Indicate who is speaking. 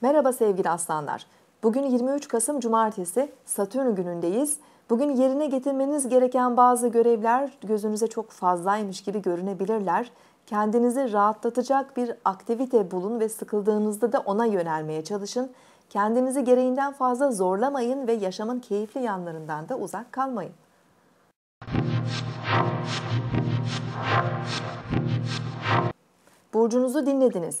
Speaker 1: Merhaba sevgili aslanlar. Bugün 23 Kasım Cumartesi, Satürn günündeyiz. Bugün yerine getirmeniz gereken bazı görevler gözünüze çok fazlaymış gibi görünebilirler. Kendinizi rahatlatacak bir aktivite bulun ve sıkıldığınızda da ona yönelmeye çalışın. Kendinizi gereğinden fazla zorlamayın ve yaşamın keyifli yanlarından da uzak kalmayın. Burcunuzu dinlediniz.